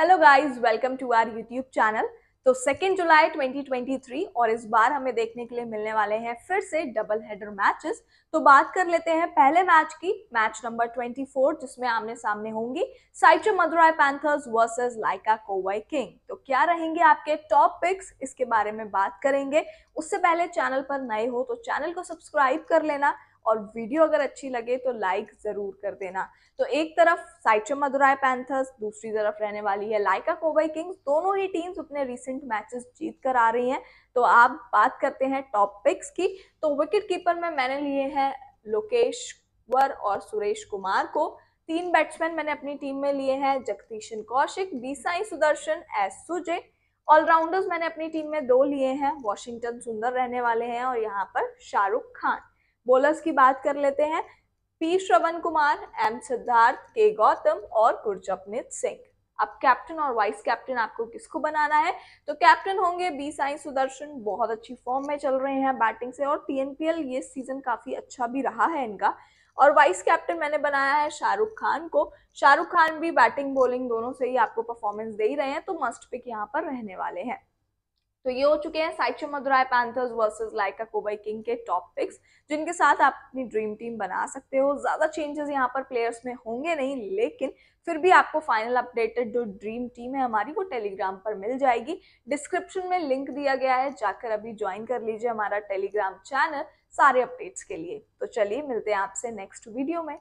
hello guys welcome to our YouTube channel तो second July 2023 और इस बार हमें देखने के लिए मिलने वाले हैं फिर से डबल हेडर मैचेस तो बात कर लेते हैं पहले मैच की मैच नंबर 24 जिसमें आमने सामने होंगी Siechem Madurai Panthers versus Lyca Kovai king तो क्या रहेंगे आपके टॉप पिक्स इसके बारे में बात करेंगे उससे पहले चैनल पर नए हो तो चैनल को सब्सक्राइब कर लेना और वीडियो अगर अच्छी लगे तो लाइक ज़रूर कर देना तो एक तरफ साइचम मदुराई पैंथर्स दूसरी तरफ रहने वाली है लाइका कोबाई किंग्स दोनों ही टीम्स अपने रिसेंट मैचेस जीत कर आ रही हैं तो आप बात करते हैं टॉप पिक्स की तो विकेट कीपर में मैंने लिए हैं लोकेश वर और सुरेश कुमार को तीन बैट्समैन मैंने अपनी टीम में लिए हैं जगदीशन कौशिक बीसाई सुदर्शन एस सुजे ऑलराउंडर्स मैंने अपनी टीम में दो लिए हैं वॉशिंगटन सुंदर रहने वाले हैं और यहाँ पर शाहरुख खान बोलर्स की बात कर लेते हैं P Shravan Kumar M Siddharth K Gowtham और गुरजपनीत सिंह अब कैप्टन और वाइस कैप्टन आपको किसको बनाना है तो कैप्टन होंगे बी साई सुदर्शन बहुत अच्छी फॉर्म में चल रहे हैं बैटिंग से और पीएनपीएल ये सीजन काफी अच्छा भी रहा है इनका और वाइस कैप्टन मैंने बनाया है शाहरुख खान को शाहरुख खान भी बैटिंग बॉलिंग दोनों से ही आपको परफॉर्मेंस दे ही रहे हैं तो मस्ट पिक यहाँ पर रहने वाले हैं तो ये हो चुके हैं Siechem Madurai Panthers versus Lyca Kovai king के टॉप पिक्स जिनके साथ आप अपनी ड्रीम टीम बना सकते हो ज़्यादा चेंजेस यहाँ पर प्लेयर्स में होंगे नहीं लेकिन फिर भी आपको फाइनल अपडेटेड जो ड्रीम टीम है हमारी वो टेलीग्राम पर मिल जाएगी डिस्क्रिप्शन में लिंक दिया गया है जाकर अभी ज्वाइन कर लीजिए हमारा टेलीग्राम चैनल सारे अपडेट्स के लिए तो चलिए मिलते हैं आपसे नेक्स्ट वीडियो में